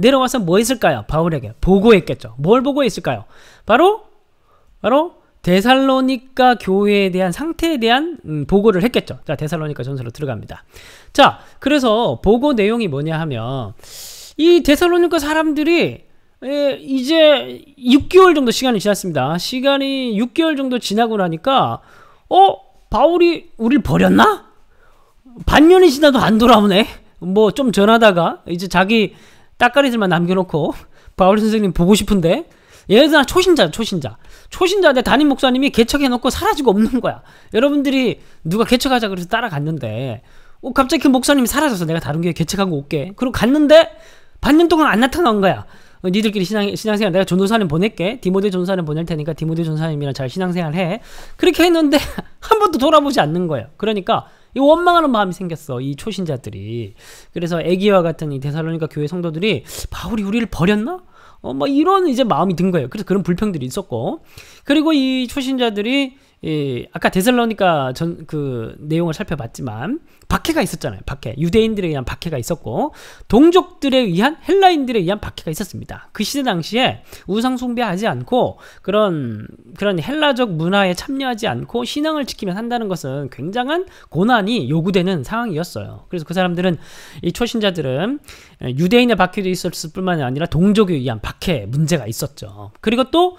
내려와서 뭐 했을까요? 바울에게 보고했겠죠. 뭘 보고했을까요? 바로 바로 데살로니카 교회에 대한 상태에 대한 음, 보고를 했겠죠. 자, 데살로니카 전서로 들어갑니다. 자, 그래서 보고 내용이 뭐냐 하면 이 데살로니카 사람들이 예, 이제 6개월 정도 시간이 지났습니다. 시간이 6개월 정도 지나고 나니까 어 바울이 우리를 버렸나? 반년이 지나도 안 돌아오네. 뭐 좀 전하다가 이제 자기 따까리들만 남겨놓고 바울 선생님 보고 싶은데 예를 들어 초신자 초신자 초신자인데 담임 목사님이 개척해놓고 사라지고 없는 거야 여러분들이 누가 개척하자 그래서 따라갔는데 어, 갑자기 그 목사님이 사라져서 내가 다른 교회 개척하고 올게 그리고 갔는데 반년 동안 안 나타난 거야 어, 니들끼리 신앙, 신앙생활 내가 전도사님 보낼게 디모데 전사님 보낼 테니까 디모데 전사님이랑 잘 신앙생활 해 그렇게 했는데 한 번도 돌아보지 않는 거예요 그러니까 이 원망하는 마음이 생겼어. 이 초신자들이. 그래서 애기와 같은 이 데살로니가 교회 성도들이 바울이 우리를 버렸나? 어, 뭐 이런 이제 마음이 든 거예요. 그래서 그런 불평들이 있었고. 그리고 이 초신자들이 예, 아까 데살로니까전그 내용을 살펴봤지만 박해가 있었잖아요. 박해. 유대인들에 의한 박해가 있었고 동족들에 의한 헬라인들에 의한 박해가 있었습니다. 그 시대 당시에 우상 숭배하지 않고 그런 그런 헬라적 문화에 참여하지 않고 신앙을 지키면 한다는 것은 굉장한 고난이 요구되는 상황이었어요. 그래서 그 사람들은 이 초신자들은 유대인의 박해도 있었을 뿐만 아니라 동족에 의한 박해 문제가 있었죠. 그리고 또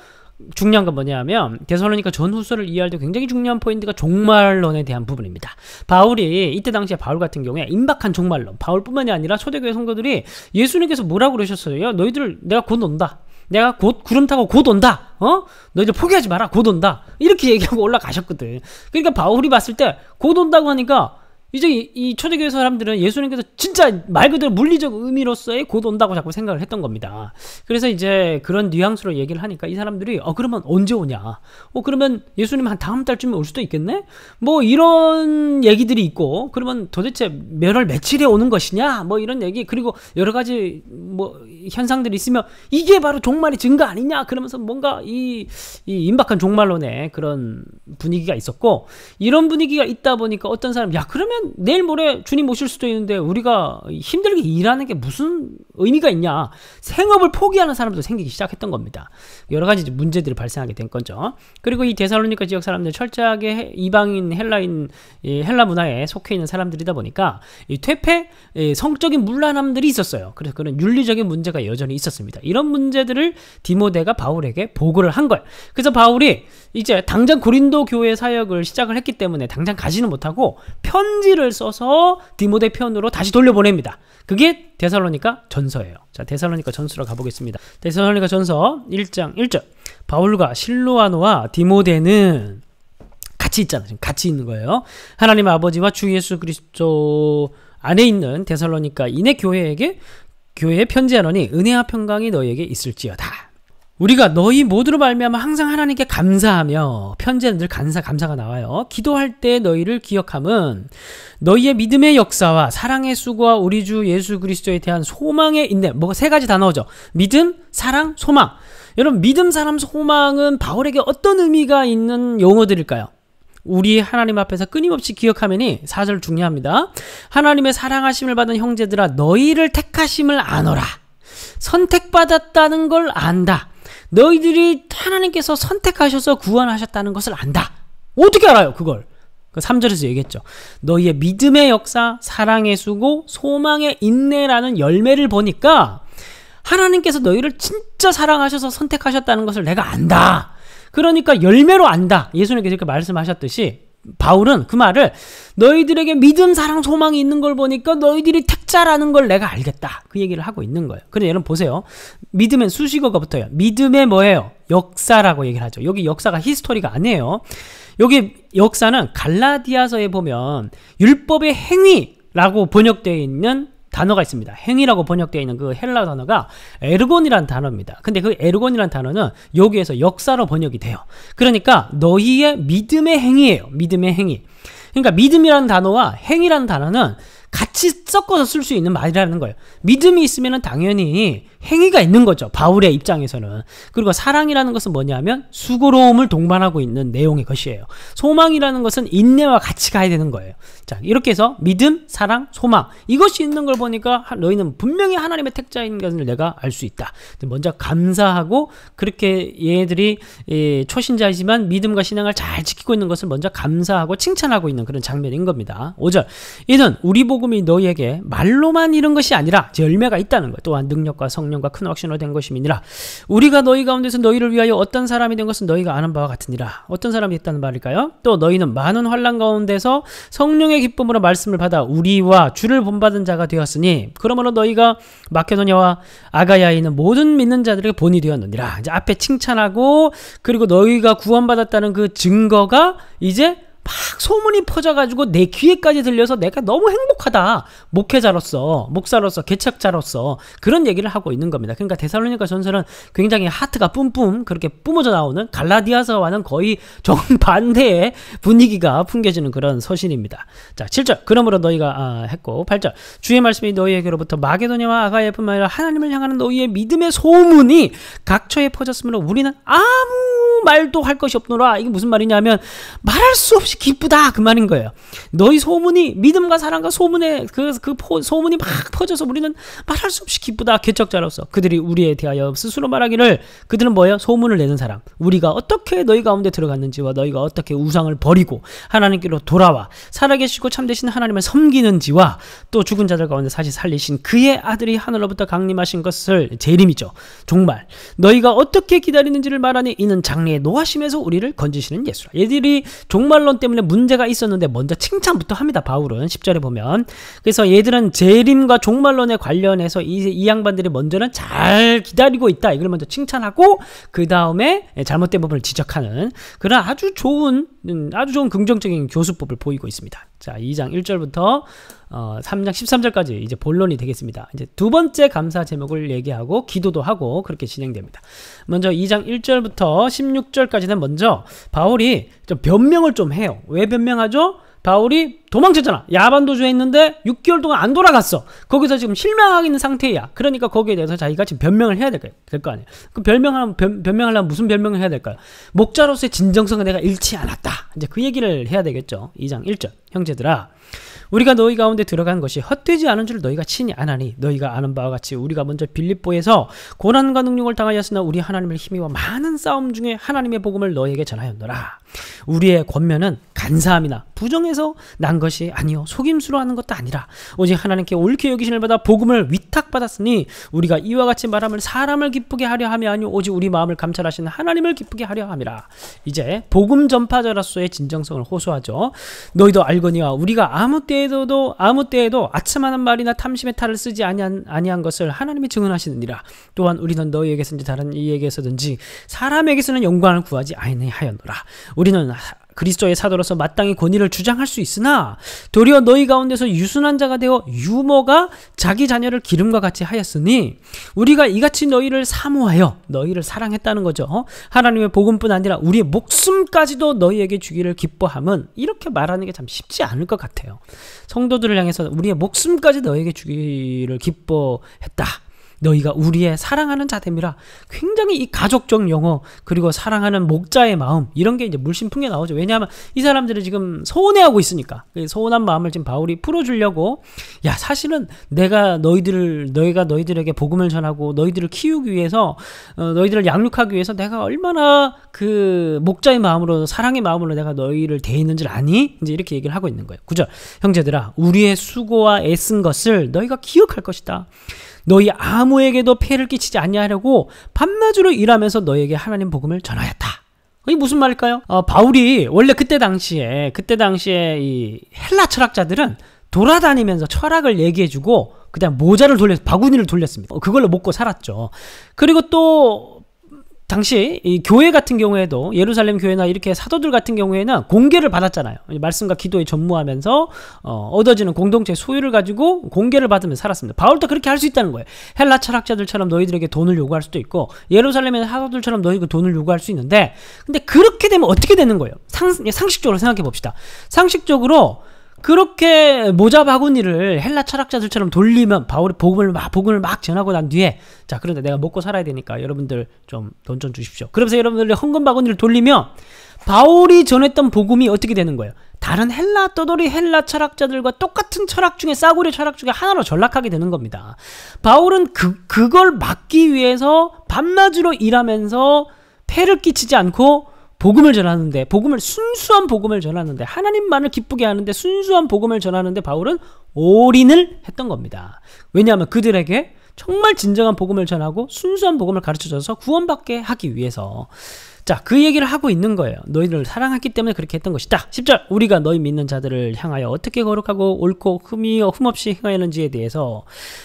중요한 건 뭐냐면 하 데살로니가 전후서를 이해할 때 굉장히 중요한 포인트가 종말론에 대한 부분입니다. 바울이 이때 당시에 바울 같은 경우에 임박한 종말론, 바울뿐만이 아니라 초대교회 성도들이 예수님께서 뭐라고 그러셨어요? 너희들 내가 곧 온다. 내가 곧 구름 타고 곧 온다. 어? 너희들 포기하지 마라. 곧 온다. 이렇게 얘기하고 올라가셨거든. 그러니까 바울이 봤을 때 곧 온다고 하니까 이제 이, 이 초대교회 사람들은 예수님께서 진짜 말 그대로 물리적 의미로서의 곧 온다고 자꾸 생각을 했던 겁니다. 그래서 이제 그런 뉘앙스로 얘기를 하니까 이 사람들이 어 그러면 언제 오냐? 어 그러면 예수님 한 다음 달쯤에 올 수도 있겠네? 뭐 이런 얘기들이 있고 그러면 도대체 몇 월 며칠에 오는 것이냐? 뭐 이런 얘기 그리고 여러 가지 뭐 현상들이 있으면 이게 바로 종말의 증거 아니냐? 그러면서 뭔가 이, 이 임박한 종말론의 그런 분위기가 있었고 이런 분위기가 있다 보니까 어떤 사람 야 그러면 내일 모레 주님 오실 수도 있는데 우리가 힘들게 일하는 게 무슨 의미가 있냐. 생업을 포기하는 사람도 생기기 시작했던 겁니다. 여러 가지 문제들이 발생하게 된 거죠. 그리고 이 데살로니카 지역 사람들 철저하게 이방인 헬라인 예, 헬라 문화에 속해 있는 사람들이다 보니까 퇴폐 예, 성적인 문란함들이 있었어요. 그래서 그런 윤리적인 문제가 여전히 있었습니다. 이런 문제들을 디모데가 바울에게 보고를 한 거예요. 그래서 바울이 이제 당장 고린도 교회 사역을 시작을 했기 때문에 당장 가지는 못하고 편지 편지를 써서 디모데 편으로 다시 돌려보냅니다. 그게 데살로니가 전서예요. 자, 데살로니가 전서로 가보겠습니다. 데살로니가 전서 1장 1절. 바울과 실로아노와 디모데는 같이 있잖아 지금 같이 있는 거예요. 하나님 아버지와 주 예수 그리스도 안에 있는 데살로니가 인의 교회에게 교회에 편지하노니 은혜와 평강이 너희에게 있을지어다. 우리가 너희 모두로 말미암아 항상 하나님께 감사하며 편지에는 늘 감사 감사가 나와요. 기도할 때 너희를 기억함은 너희의 믿음의 역사와 사랑의 수고와 우리 주 예수 그리스도에 대한 소망의 인내. 뭐세 가지 단어죠. 믿음, 사랑, 소망. 여러분 믿음, 사랑, 소망은 바울에게 어떤 의미가 있는 용어들일까요? 우리 하나님 앞에서 끊임없이 기억하면이 사절 중요합니다. 하나님의 사랑하심을 받은 형제들아 너희를 택하심을 아노라. 선택받았다는 걸 안다. 너희들이 하나님께서 선택하셔서 구원하셨다는 것을 안다. 어떻게 알아요, 그걸? 그 3절에서 얘기했죠. 너희의 믿음의 역사, 사랑의 수고, 소망의 인내라는 열매를 보니까 하나님께서 너희를 진짜 사랑하셔서 선택하셨다는 것을 내가 안다. 그러니까 열매로 안다. 예수님께서 이렇게 말씀하셨듯이 바울은 그 말을 너희들에게 믿음, 사랑, 소망이 있는 걸 보니까 너희들이 택자라는 걸 내가 알겠다. 그 얘기를 하고 있는 거예요. 그런데 그러니까 여러분 보세요. 믿음엔 수식어가 붙어요. 믿음의 뭐예요? 역사라고 얘기를 하죠. 여기 역사가 히스토리가 아니에요. 여기 역사는 갈라디아서에 보면 율법의 행위라고 번역되어 있는 단어가 있습니다. 행이라고 번역되어 있는 그 헬라 단어가 에르곤이란 단어입니다. 근데 그 에르곤이란 단어는 여기에서 역사로 번역이 돼요. 그러니까 너희의 믿음의 행위예요. 믿음의 행위. 그러니까 믿음이라는 단어와 행이라는 단어는 같이 섞어서 쓸 수 있는 말이라는 거예요. 믿음이 있으면 당연히 행위가 있는 거죠. 바울의 입장에서는. 그리고 사랑이라는 것은 뭐냐면 수고로움을 동반하고 있는 내용의 것이에요. 소망이라는 것은 인내와 같이 가야 되는 거예요. 자, 이렇게 해서 믿음, 사랑, 소망 이것이 있는 걸 보니까 너희는 분명히 하나님의 택자인 것을 내가 알 수 있다. 먼저 감사하고 그렇게 얘들이 예, 초신자이지만 믿음과 신앙을 잘 지키고 있는 것을 먼저 감사하고 칭찬하고 있는 그런 장면인 겁니다. 5절. 이는 우리 복음이 너희에게 말로만 이런 것이 아니라 열매가 있다는 것. 또한 능력과 성령 성령과 큰 확신으로 된 것임이니라. 우리가 너희 가운데서 너희를 위하여 어떤 사람이 된 것은 너희가 아는 바와 같으니라. 어떤 사람이 됐다는 말일까요? 또 너희는 많은 환란 가운데서 성령의 기쁨으로 말씀을 받아 우리와 주를 본받은 자가 되었으니 그러므로 너희가 마케도니아와 아가야에 있는 모든 믿는 자들에게 본이 되었느니라. 이제 앞에 칭찬하고 그리고 너희가 구원받았다는 그 증거가 이제 막 소문이 퍼져가지고 내 귀에까지 들려서 내가 너무 행복하다. 목회자로서, 목사로서, 개척자로서 그런 얘기를 하고 있는 겁니다. 그러니까 데살로니가 전설은 굉장히 하트가 뿜뿜 그렇게 뿜어져 나오는 갈라디아서와는 거의 정반대의 분위기가 풍겨지는 그런 서신입니다. 자, 7절. 그러므로 너희가 아, 했고 8절. 주의 말씀이 너희에게로부터 마게도냐와 아가야뿐만 아니라 하나님을 향하는 너희의 믿음의 소문이 각처에 퍼졌으므로 우리는 아무 말도 할 것이 없노라. 이게 무슨 말이냐면 말할 수 없이 기쁘다 그 말인 거예요. 너희 소문이 믿음과 사랑과 소문에 그그 그, 그 소문이 막 퍼져서 우리는 말할 수 없이 기쁘다. 개척자로서 그들이 우리에 대하여 스스로 말하기를 그들은 뭐예요? 소문을 내는 사람. 우리가 어떻게 너희 가운데 들어갔는지와 너희가 어떻게 우상을 버리고 하나님께로 돌아와 살아계시고 참되신 하나님을 섬기는지와 또 죽은 자들 가운데 사실 살리신 그의 아들이 하늘로부터 강림하신 것을 재림이죠. 정말 너희가 어떻게 기다리는지를 말하니 이는 장례 왕의 노하심에서 우리를 건지시는 예수라. 얘들이 종말론 때문에 문제가 있었는데 먼저 칭찬부터 합니다. 바울은 10절에 보면. 그래서 얘들은 재림과 종말론에 관련해서 이, 이 양반들이 먼저는 잘 기다리고 있다. 이걸 먼저 칭찬하고 그 다음에 잘못된 부분을 지적하는 그런 아주 좋은 음, 아주 좋은 긍정적인 교수법을 보이고 있습니다. 자, 2장 1절부터 어, 3장 13절까지 이제 본론이 되겠습니다. 이제 두 번째 감사 제목을 얘기하고 기도도 하고 그렇게 진행됩니다. 먼저 2장 1절부터 16절까지는 먼저 바울이 좀 변명을 좀 해요. 왜 변명하죠? 바울이 도망쳤잖아. 야반도주에 있는데 6개월 동안 안 돌아갔어. 거기서 지금 실망하고 있는 상태야. 그러니까 거기에 대해서 자기가 지금 변명을 해야 될거 될 아니야. 그 변명하면 변, 변명하려면 무슨 변명을 해야 될까요? 목자로서의 진정성을 내가 잃지 않았다. 이제 그 얘기를 해야 되겠죠. 2장 1절. 형제들아 우리가 너희 가운데 들어간 것이 헛되지 않은 줄 너희가 친히 안하니 너희가 아는 바와 같이 우리가 먼저 빌립보에서 고난과 능력을 당하였으나 우리 하나님을 힘입어 많은 싸움 중에 하나님의 복음을 너희에게 전하였노라 우리의 권면은 간사함이나 부정에서 난 것이 아니요 속임수로 하는 것도 아니라 오직 하나님께 옳게 여기심을 받아 복음을 위탁받았으니 우리가 이와 같이 말함을 사람을 기쁘게 하려 함이 아니요 오직 우리 마음을 감찰하시는 하나님을 기쁘게 하려 함이라 이제 복음 전파자로서의 진정성을 호소하죠 너희도 알거니와 우리가 아무 때에도 아무 때에도 아침하는 말이나 탐심의 탈을 쓰지 아니한, 아니한 것을 하나님이 증언하시느니라 또한 우리는 너희에게서든지 다른 이에게서든지 사람에게서는 영광을 구하지 아니하였노라 우리는 그리스도의 사도로서 마땅히 권위를 주장할 수 있으나 도리어 너희 가운데서 유순한 자가 되어 유모가 자기 자녀를 기름과 같이 하였으니 우리가 이같이 너희를 사모하여 너희를 사랑했다는 거죠. 어? 하나님의 복음뿐 아니라 우리의 목숨까지도 너희에게 주기를 기뻐함은 이렇게 말하는 게 참 쉽지 않을 것 같아요. 성도들을 향해서 우리의 목숨까지 너희에게 주기를 기뻐했다. 너희가 우리의 사랑하는 자됨이라 굉장히 이 가족적 영어 그리고 사랑하는 목자의 마음 이런 게 이제 물씬풍에 나오죠. 왜냐하면 이 사람들이 지금 서운해하고 있으니까 그 서운한 마음을 지금 바울이 풀어주려고 야 사실은 내가 너희들을 너희가 너희들에게 복음을 전하고 너희들을 키우기 위해서 어, 너희들을 양육하기 위해서 내가 얼마나 그 목자의 마음으로 사랑의 마음으로 내가 너희를 대했는지를 아니 이제 이렇게 얘기를 하고 있는 거예요. 그죠? 형제들아 우리의 수고와 애쓴 것을 너희가 기억할 것이다. 너희 아무에게도 폐를 끼치지 아니하려고 밤낮으로 일하면서 너에게 하나님 복음을 전하였다. 이게 무슨 말일까요? 어, 바울이 원래 그때 당시에 그때 당시에 이 헬라 철학자들은 돌아다니면서 철학을 얘기해주고 그다음 모자를 돌려서 바구니를 돌렸습니다. 어, 그걸로 먹고 살았죠. 그리고 또 당시 이 교회 같은 경우에도 예루살렘 교회나 이렇게 사도들 같은 경우에는 공개를 받았잖아요. 말씀과 기도에 전무하면서 어, 얻어지는 공동체 소유를 가지고 공개를 받으면 살았습니다. 바울도 그렇게 할 수 있다는 거예요. 헬라 철학자들처럼 너희들에게 돈을 요구할 수도 있고 예루살렘의 사도들처럼 너희가 돈을 요구할 수 있는데 근데 그렇게 되면 어떻게 되는 거예요? 상, 상식적으로 생각해 봅시다. 상식적으로 그렇게 모자 바구니를 헬라 철학자들처럼 돌리면 바울이 복음을 막 복음을 막 전하고 난 뒤에 자 그런데 내가 먹고 살아야 되니까 여러분들 좀 돈 좀 주십시오. 그러면서 여러분들이 헌금 바구니를 돌리면 바울이 전했던 복음이 어떻게 되는 거예요? 다른 헬라 떠돌이 헬라 철학자들과 똑같은 철학 중에 싸구려 철학 중에 하나로 전락하게 되는 겁니다. 바울은 그 그걸 막기 위해서 밤낮으로 일하면서 폐를 끼치지 않고 복음을 전하는데 복음을 순수한 복음을 전하는데 하나님만을 기쁘게 하는데 순수한 복음을 전하는데 바울은 올인을 했던 겁니다. 왜냐하면 그들에게 정말 진정한 복음을 전하고 순수한 복음을 가르쳐줘서 구원받게 하기 위해서 자, 그 얘기를 하고 있는 거예요. 너희를 사랑했기 때문에 그렇게 했던 것이다. 10절. 우리가 너희 믿는 자들을 향하여 어떻게 거룩하고 옳고 흠이 흠없이 행하였는지에 대해서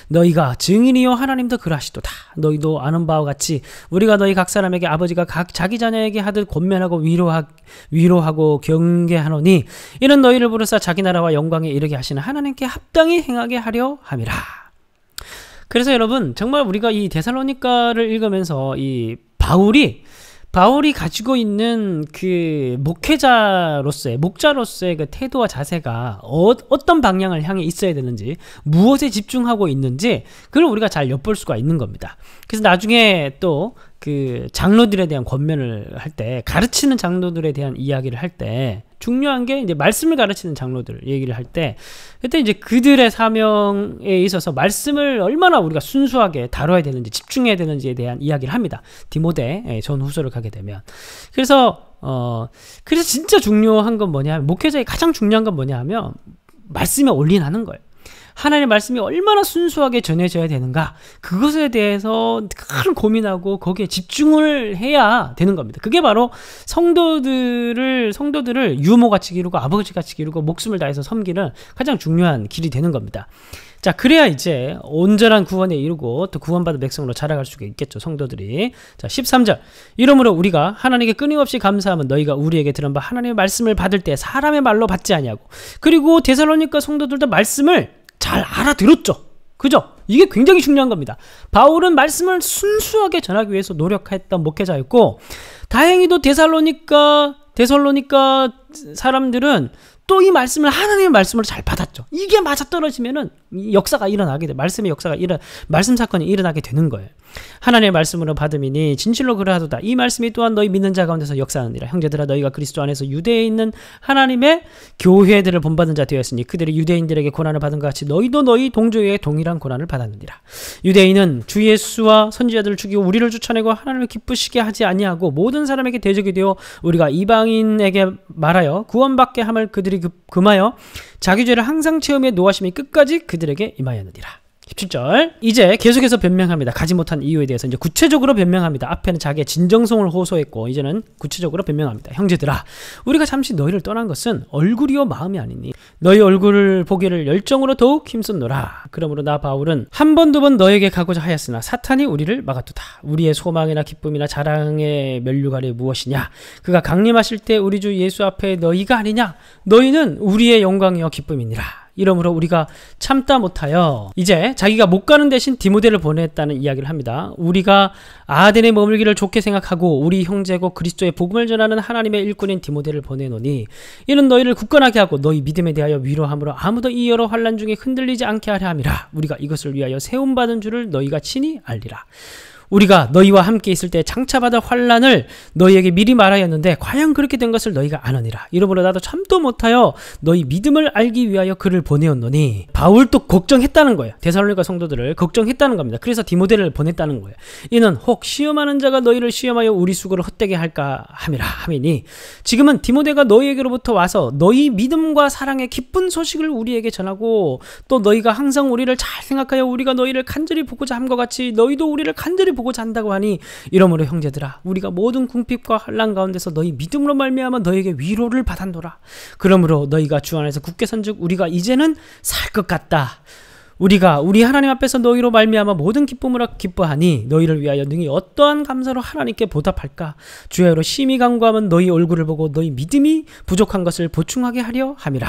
너희가 증인이요 하나님도 그러하시도다. 너희도 아는 바와 같이 우리가 너희 각 사람에게 아버지가 각 자기 자녀에게 하듯 권면하고 위로하, 위로하고 경계하노니 이는 너희를 부르사 자기 나라와 영광에 이르게 하시는 하나님께 합당히 행하게 하려 함이라. 그래서 여러분 정말 우리가 이 데살로니카를 읽으면서 이 바울이 바울이 가지고 있는 그 목회자로서의 목자로서의 그 태도와 자세가 어, 떤 방향을 향해 있어야 되는지 무엇에 집중하고 있는지 그걸 우리가 잘 엿볼 수가 있는 겁니다. 그래서 나중에 또그 장로들에 대한 권면을 할 때 가르치는 장로들에 대한 이야기를 할 때 중요한 게 이제 말씀을 가르치는 장로들 얘기를 할때 그때 이제 그들의 사명에 있어서 말씀을 얼마나 우리가 순수하게 다뤄야 되는지 집중해야 되는지에 대한 이야기를 합니다. 디모데 예, 전 후서를 가게 되면 그래서 어 그래서 진짜 중요한 건 뭐냐 하면 목회자의 가장 중요한 건 뭐냐 하면 말씀에 올인하는 거예요. 하나님의 말씀이 얼마나 순수하게 전해져야 되는가 그것에 대해서 큰 고민하고 거기에 집중을 해야 되는 겁니다. 그게 바로 성도들을 성도들을 유모같이 기르고 아버지같이 기르고 목숨을 다해서 섬기는 가장 중요한 길이 되는 겁니다. 자 그래야 이제 온전한 구원에 이르고 또 구원받은 백성으로 자라갈 수가 있겠죠 성도들이 자 13절 이러므로 우리가 하나님께 끊임없이 감사하면 너희가 우리에게 들은 바 하나님의 말씀을 받을 때 사람의 말로 받지 아니하고 그리고 대살로니까 성도들도 말씀을 잘 알아들었죠. 그죠? 이게 굉장히 중요한 겁니다. 바울은 말씀을 순수하게 전하기 위해서 노력했던 목회자였고 다행히도 데살로니까 데살로니까 사람들은 또이 말씀을 하나님의 말씀으로 잘 받았죠. 이게 맞아 떨어지면은 역사가 일어나게 돼. 말씀의 역사가 일어 말씀 사건이 일어나게 되는 거예요. 하나님의 말씀으로 받음이니 진실로 그러하도다. 이 말씀이 또한 너희 믿는 자 가운데서 역사하느니라. 형제들아 너희가 그리스도 안에서 유대에 있는 하나님의 교회들을 본받은 자 되었으니 그들이 유대인들에게 고난을 받은 것 같이 너희도 너희 동조의 동일한 고난을 받았느니라. 유대인은 주 예수와 선지자들을 죽이고 우리를 쫓아내고 하나님을 기쁘시게 하지 아니하고 모든 사람에게 대적이 되어 우리가 이방인에게 말하여 구원받게 함을 그들이 그들 금하여 그, 자기 죄를 항상 체험해 노하심이 끝까지 그들에게 임하였느니라. 17절 이제 계속해서 변명합니다. 가지 못한 이유에 대해서 이제 구체적으로 변명합니다. 앞에는 자기의 진정성을 호소했고 이제는 구체적으로 변명합니다. 형제들아 우리가 잠시 너희를 떠난 것은 얼굴이요 마음이 아니니 너희 얼굴을 보기를 열정으로 더욱 힘썼노라. 그러므로 나 바울은 한 번 두 번 너에게 가고자 하였으나 사탄이 우리를 막아두다. 우리의 소망이나 기쁨이나 자랑의 멸류관이 무엇이냐 그가 강림하실 때 우리 주 예수 앞에 너희가 아니냐 너희는 우리의 영광이요 기쁨이니라. 이러므로 우리가 참다 못하여 이제 자기가 못 가는 대신 디모데를 보냈다는 이야기를 합니다. 우리가 아덴에 머물기를 좋게 생각하고 우리 형제고 그리스도의 복음을 전하는 하나님의 일꾼인 디모데를 보내노니 이는 너희를 굳건하게 하고 너희 믿음에 대하여 위로함으로 아무도 이 여러 환란 중에 흔들리지 않게 하려 함이라 우리가 이것을 위하여 세움받은 줄을 너희가 친히 알리라. 우리가 너희와 함께 있을 때 장차받을 환란을 너희에게 미리 말하였는데 과연 그렇게 된 것을 너희가 아느니라. 이러므로 나도 참도 못하여 너희 믿음을 알기 위하여 그를 보내었노니 바울도 걱정했다는 거예요. 대살로니가 성도들을 걱정했다는 겁니다. 그래서 디모데를 보냈다는 거예요. 이는 혹 시험하는 자가 너희를 시험하여 우리 수고를 헛되게 할까 함이라 함이니 지금은 디모데가 너희에게로부터 와서 너희 믿음과 사랑의 기쁜 소식을 우리에게 전하고 또 너희가 항상 우리를 잘 생각하여 우리가 너희를 간절히 보고자 함과 같이 너희도 우리를 간절히 보고 잔다고 하니 이러므로 형제들아 우리가 모든 궁핍과 한란 가운데서 너희 믿음으로 말미암아 너에게 위로를 받았노라 그러므로 너희가 주 안에서 굳게 선즉 우리가 이제는 살 것 같다 우리가 우리 하나님 앞에서 너희로 말미암아 모든 기쁨으로 기뻐하니 너희를 위하여 능히 어떠한 감사로 하나님께 보답할까 주여로 심히 강구하면 너희 얼굴을 보고 너희 믿음이 부족한 것을 보충하게 하려 함이라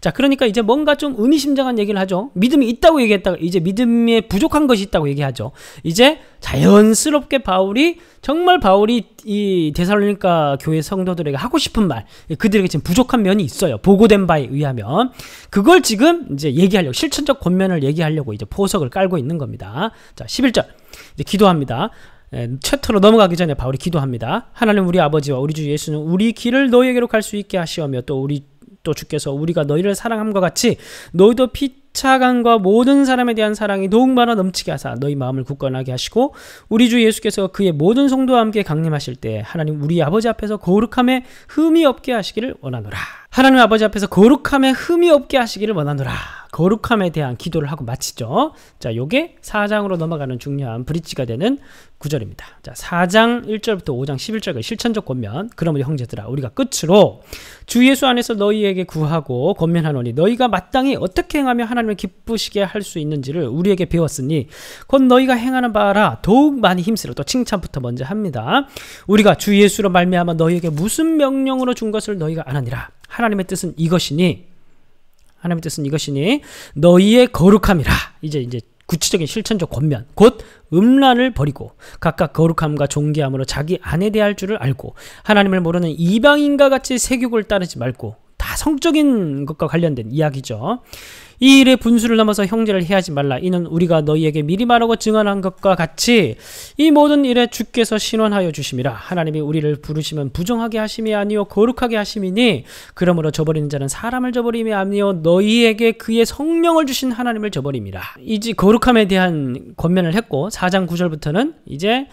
자 그러니까 이제 뭔가 좀 의미심장한 얘기를 하죠 믿음이 있다고 얘기했다가 이제 믿음에 부족한 것이 있다고 얘기하죠 이제 자연스럽게 바울이 정말 바울이 이대살로니가 교회 성도들에게 하고 싶은 말 그들에게 지금 부족한 면이 있어요 보고된 바에 의하면 그걸 지금 이제 얘기하려고 실천적 권면을 얘기하려고 이제 포석을 깔고 있는 겁니다 자 11절 이제 기도합니다 최 예, 챕터로 넘어가기 전에 바울이 기도합니다 하나님 우리 아버지와 우리 주 예수는 우리 길을 너희에게로 갈 수 있게 하시오며 또 우리 또 주께서 우리가 너희를 사랑함과 같이 너희도 피 차관과 모든 사람에 대한 사랑이 더욱마나 넘치게 하사 너희 마음을 굳건하게 하시고 우리 주 예수께서 그의 모든 성도와 함께 강림하실 때 하나님 우리 아버지 앞에서 거룩함에 흠이 없게 하시기를 원하노라. 하나님 아버지 앞에서 거룩함에 흠이 없게 하시기를 원하노라. 거룩함에 대한 기도를 하고 마치죠. 자, 요게 4장으로 넘어가는 중요한 브릿지가 되는 구절입니다. 자, 4장 1절부터 5장 11절의 실천적 권면. 그러므로 형제들아, 우리가 끝으로 주 예수 안에서 너희에게 구하고 권면하노니 너희가 마땅히 어떻게 행하며 하나 하나님을 기쁘시게 할 수 있는지를 우리에게 배웠으니 곧 너희가 행하는 바라 더욱 많이 힘쓰라 또 칭찬부터 먼저 합니다. 우리가 주 예수로 말미암아 너희에게 무슨 명령으로 준 것을 너희가 아느니라 하나님의 뜻은 이것이니 하나님의 뜻은 이것이니 너희의 거룩함이라 이제 이제 구체적인 실천적 권면 곧 음란을 버리고 각각 거룩함과 존귀함으로 자기 안에 대할 줄을 알고 하나님을 모르는 이방인과 같이 세욕을 따르지 말고 다 성적인 것과 관련된 이야기죠. 이 일의 분수를 넘어서 형제를 해하지 말라. 이는 우리가 너희에게 미리 말하고 증언한 것과 같이 이 모든 일에 주께서 신원하여 주심이라. 하나님이 우리를 부르시면 부정하게 하심이 아니요 거룩하게 하심이니 그러므로 저버리는 자는 사람을 저버림이 아니요 너희에게 그의 성령을 주신 하나님을 저버립니다. 이제 거룩함에 대한 권면을 했고 4장 9절부터는 이제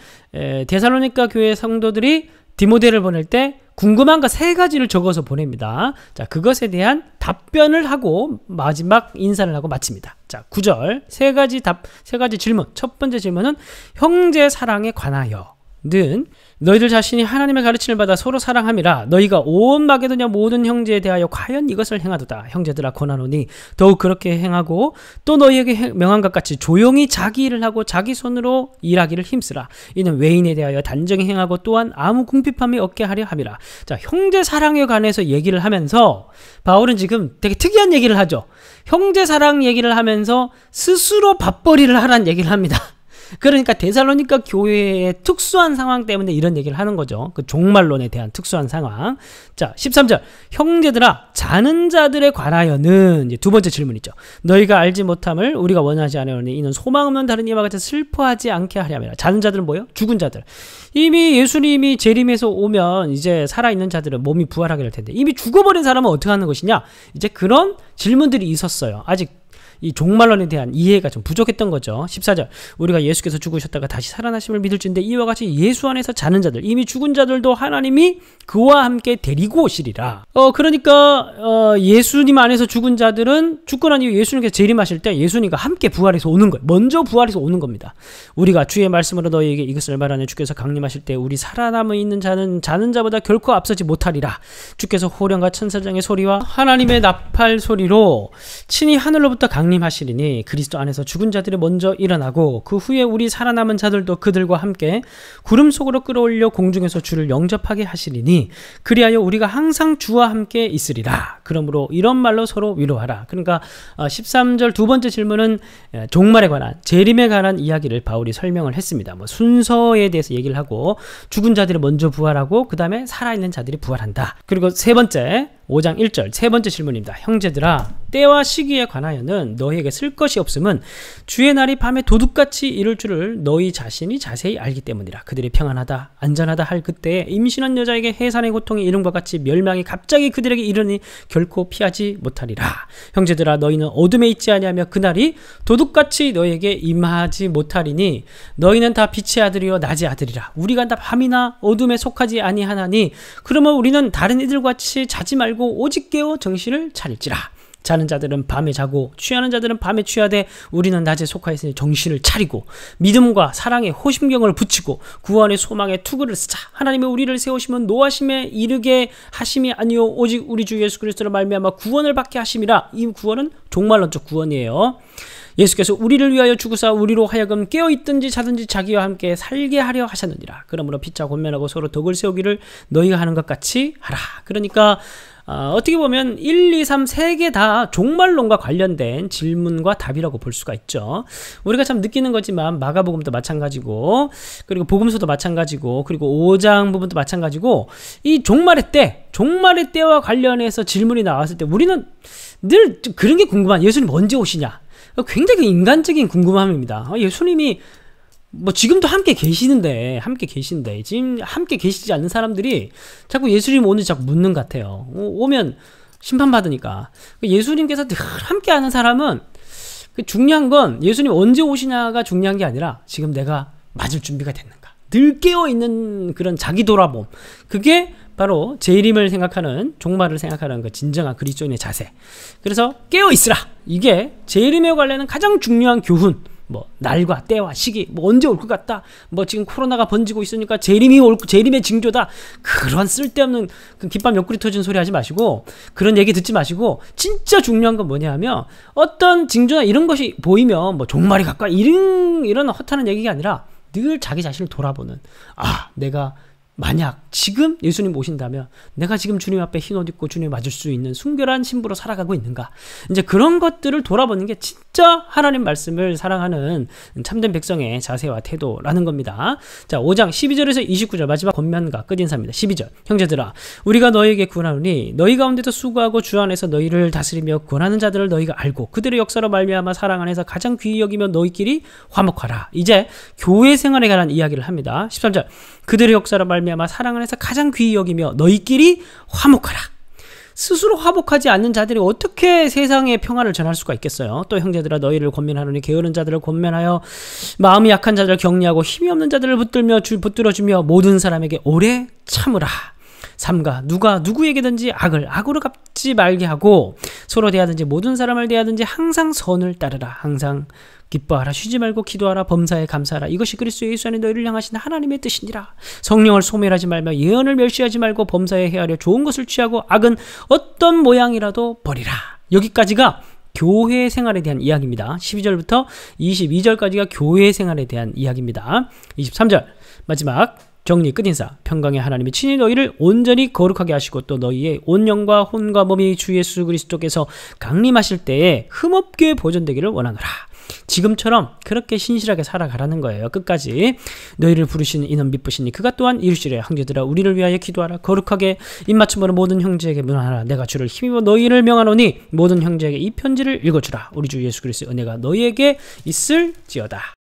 대살로니까 교회 성도들이 디모델을 보낼 때 궁금한 거세 가지를 적어서 보냅니다. 자, 그것에 대한 답변을 하고 마지막 인사를 하고 마칩니다. 자, 9절. 세 가지 답, 세 가지 질문. 첫 번째 질문은 형제 사랑에 관하여 는 너희들 자신이 하나님의 가르침을 받아 서로 사랑함이라 너희가 온 마게도냐 모든 형제에 대하여 과연 이것을 행하도다 형제들아 권하노니 더욱 그렇게 행하고 또 너희에게 명한 것 같이 조용히 자기 일을 하고 자기 손으로 일하기를 힘쓰라 이는 외인에 대하여 단정히 행하고 또한 아무 궁핍함이 없게 하려 함이라 자 형제 사랑에 관해서 얘기를 하면서 바울은 지금 되게 특이한 얘기를 하죠 형제 사랑 얘기를 하면서 스스로 밥벌이를 하란 얘기를 합니다 그러니까 대살로니카 교회의 특수한 상황 때문에 이런 얘기를 하는 거죠. 그 종말론에 대한 특수한 상황. 자, 13절. 형제들아, 자는 자들에 관하여는 두 번째 질문이죠. 너희가 알지 못함을 우리가 원하지 않으니 이는 소망 없는 다른 이와 같이 슬퍼하지 않게 하려함이라. 자는 자들은 뭐예요? 죽은 자들. 이미 예수님이 재림에서 오면 이제 살아있는 자들은 몸이 부활하게 될 텐데 이미 죽어버린 사람은 어떻게 하는 것이냐? 이제 그런 질문들이 있었어요. 아직 이 종말론에 대한 이해가 좀 부족했던 거죠. 14절 우리가 예수께서 죽으셨다가 다시 살아나심을 믿을진데 이와 같이 예수 안에서 자는 자들 이미 죽은 자들도 하나님이 그와 함께 데리고 오시리라. 어 그러니까 어, 예수님 안에서 죽은 자들은 죽고 난 이후 예수님께서 재림하실 때 예수님과 함께 부활해서 오는 거예요. 먼저 부활해서 오는 겁니다. 우리가 주의 말씀으로 너희에게 이것을 말하네 주께서 강림하실 때 우리 살아남아 있는 자는 자는 자보다 결코 앞서지 못하리라. 주께서 호령과 천사장의 소리와 하나님의 나팔 소리로 친히 하늘로부터 강 강림하시리니 그리스도 안에서 죽은 자들이 먼저 일어나고 그 후에 우리 살아남은 자들도 그들과 함께 구름 속으로 끌어올려 공중에서 주를 영접하게 하시리니 그리하여 우리가 항상 주와 함께 있으리라. 그러므로 이런 말로 서로 위로하라. 그러니까 13절 어, 두 번째 질문은 예, 종말에 관한 재림에 관한 이야기를 바울이 설명을 했습니다. 뭐 순서에 대해서 얘기를 하고 죽은 자들이 먼저 부활하고 그다음에 살아있는 자들이 부활한다. 그리고 세 번째 5장 1절 세 번째 질문입니다. 형제들아 때와 시기에 관하여는 너희에게 쓸 것이 없음은 주의 날이 밤에 도둑같이 이를 줄을 너희 자신이 자세히 알기 때문이라 그들이 평안하다 안전하다 할그때 임신한 여자에게 해산의 고통이 이름과 같이 멸망이 갑자기 그들에게 이르니 결코 피하지 못하리라. 형제들아 너희는 어둠에 있지 아니하며 그날이 도둑같이 너희에게 임하지 못하리니 너희는 다 빛의 아들이요 낮의 아들이라. 우리가 다 밤이나 어둠에 속하지 아니하나니 그러면 우리는 다른 이들같이 과 자지 말고 오직 깨어 정신을 차릴지라. 자는 자들은 밤에 자고 취하는 자들은 밤에 취하되 우리는 낮에 속하였으니 정신을 차리고 믿음과 사랑에 호심경을 붙이고 구원의 소망에 투구를 쓰자 하나님이 우리를 세우시면 노하심에 이르게 하심이 아니요 오직 우리 주 예수 그리스도를 말미암아 구원을 받게 하심이라 이 구원은 종말론적 구원이에요. 예수께서 우리를 위하여 죽으사 우리로 하여금 깨어 있든지 자든지 자기와 함께 살게 하려 하셨느니라. 그러므로 피자곤면하고 서로 덕을 세우기를 너희가 하는 것 같이 하라. 그러니까 아, 어, 떻게 보면 1, 2, 3 세 개 다 종말론과 관련된 질문과 답이라고 볼 수가 있죠. 우리가 참 느끼는 거지만 마가복음도 마찬가지고 그리고 복음서도 마찬가지고 그리고 5장 부분도 마찬가지고 이 종말의 때 종말의 때와 관련해서 질문이 나왔을 때 우리는 늘 그런 게 궁금한 예수님 언제 오시냐 굉장히 인간적인 궁금함입니다. 어, 예수님이 뭐 지금도 함께 계시는데 함께 계신데 지금 함께 계시지 않는 사람들이 자꾸 예수님 오늘 자꾸 묻는 것 같아요 오면 심판받으니까 그 예수님께서 늘 함께 하는 사람은 그 중요한 건 예수님 언제 오시냐가 중요한 게 아니라 지금 내가 맞을 준비가 됐는가 늘 깨어있는 그런 자기 돌아봄 그게 바로 제림을 생각하는 종말을 생각하는 그 진정한 그리스도인의 자세 그래서 깨어있으라 이게 제림에 관련된 가장 중요한 교훈 뭐 날과 때와 시기 뭐 언제 올 것 같다 뭐 지금 코로나가 번지고 있으니까 재림이 올 재림의 징조다 그런 쓸데없는 그 깃밥 옆구리 터진 소리 하지 마시고 그런 얘기 듣지 마시고 진짜 중요한 건 뭐냐면 어떤 징조나 이런 것이 보이면 뭐 종말이 가까 이런 이런 허탄한 얘기가 아니라 늘 자기 자신을 돌아보는 아 내가 만약 지금 예수님 오신다면 내가 지금 주님 앞에 흰 옷 입고 주님 맞을 수 있는 순결한 신부로 살아가고 있는가? 이제 그런 것들을 돌아보는 게 진짜 하나님 말씀을 사랑하는 참된 백성의 자세와 태도라는 겁니다. 자, 5장 12절에서 29절 마지막 권면과 끝인사입니다. 12절. 형제들아 우리가 너희에게 구하노니 너희 가운데서 수고하고 주 안에서 너희를 다스리며 권하는 자들을 너희가 알고 그들의 역사로 말미암아 사랑 안에서 가장 귀히 여기며 너희끼리 화목하라. 이제 교회 생활에 관한 이야기를 합니다. 13절. 그들의 역사로 말미암아 말미암아 사랑을 해서 가장 귀히 여기며 너희끼리 화목하라. 스스로 화복하지 않는 자들이 어떻게 세상에 평화를 전할 수가 있겠어요? 또 형제들아 너희를 권면하노니 게으른 자들을 권면하여 마음이 약한 자들을 격리하고 힘이 없는 자들을 붙들며 주, 붙들어주며 모든 사람에게 오래 참으라. 삼가 누가 누구에게든지 악을 악으로 갚지 말게 하고 서로 대하든지 모든 사람을 대하든지 항상 선을 따르라. 항상 기뻐하라 쉬지 말고 기도하라 범사에 감사하라 이것이 그리스도 예수 안에 너희를 향하신 하나님의 뜻이니라 성령을 소멸하지 말며 예언을 멸시하지 말고 범사에 헤아려 좋은 것을 취하고 악은 어떤 모양이라도 버리라 여기까지가 교회 생활에 대한 이야기입니다 12절부터 22절까지가 교회 생활에 대한 이야기입니다 23절 마지막 정리 끝인사 평강의 하나님이 친히 너희를 온전히 거룩하게 하시고 또 너희의 온 영과 혼과 몸이 주 예수 그리스도께서 강림하실 때에 흠없게 보존되기를 원하노라 지금처럼 그렇게 신실하게 살아가라는 거예요. 끝까지 너희를 부르시는 이는 미쁘시니 그가 또한 이르시래 형제들아 우리를 위하여 기도하라 거룩하게 입맞춤 으로 모든 형제에게 문하라 내가 주를 힘입어 너희를 명하노니 모든 형제에게 이 편지를 읽어주라 우리 주 예수 그리스도의 은혜가 너희에게 있을지어다.